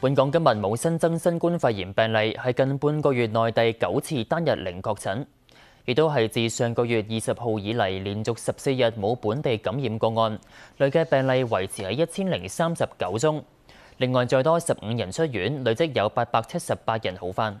本港今日冇新增新冠肺炎病例，系近半个月內第九次單日零確診，亦都係自上個月二十號以嚟連續十四日冇本地感染個案，累計病例維持喺一千零三十九宗。另外，再多十五人出院，累積有八百七十八人好翻。